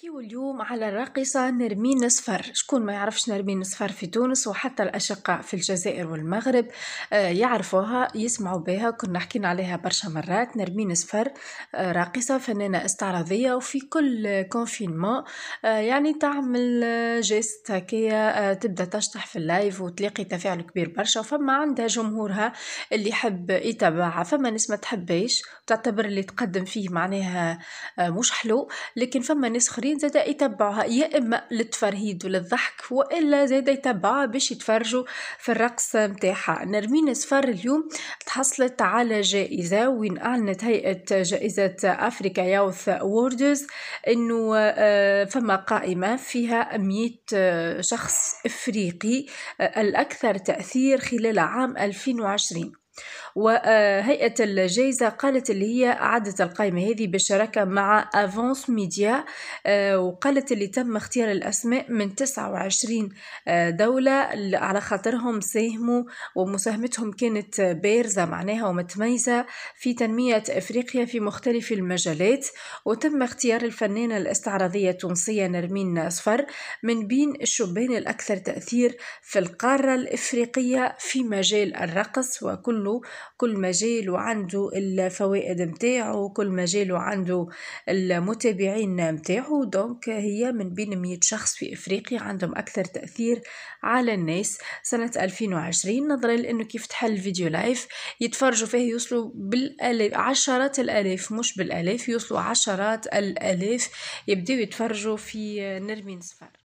نحكيو اليوم على الراقصة نرمين صفر شكون ما يعرفش نرمين صفر في تونس وحتى الأشقاء في الجزائر والمغرب آه، يعرفوها يسمعوا بها كنا حكينا عليها برشا مرات نرمين صفر آه، راقصة فنانة استعراضية وفي كل كونفينما آه، يعني تعمل جيست هكايا تبدا تشطح في اللايف وتلاقي تفاعل كبير برشا فما عندها جمهورها اللي يحب يتابعها فما ناس ما تحبيش تعتبر اللي تقدم فيه معناها مش حلو لكن فما ناس خريج الآخرين زاد يتبعوها يا إما للتفرهيد وللضحك وإلا زادا يتبعوها باش يتفرجوا في الرقص متاعها نرمين سفر اليوم تحصلت على جائزة وين أعلنت هيئة جائزة أفريكا يوث ووردز أنه آه، فما قائمة فيها 100 آه، شخص إفريقي آه، الأكثر تأثير خلال عام 2020 وهيئة الجائزة قالت اللي هي أعدت القائمة هذه بالشراكة مع أفونس ميديا آه، وقالت اللي تم اختيار الأسماء من 29 آه، دولة على خاطرهم ساهموا ومساهمتهم كانت بارزة معناها ومتميزة في تنمية أفريقيا في مختلف المجالات وتم اختيار الفنانة الاستعراضية التونسية نرمين صفر من بين الشبان الأكثر تأثير في القارة الإفريقية في مجال الرقص وكل له كل مجال وعنده الفوائد متاعه كل مجال وعنده المتابعين متاعه دونك هي من بين مية شخص في افريقيا عندهم اكثر تاثير على الناس سنه 2020 نظرا لانه كيف تحل فيديو لايف يتفرجوا فيه يوصلوا بالالاف عشرات الالاف مش بالالاف يوصلوا عشرات الالاف يبداو يتفرجوا في نرمين صفر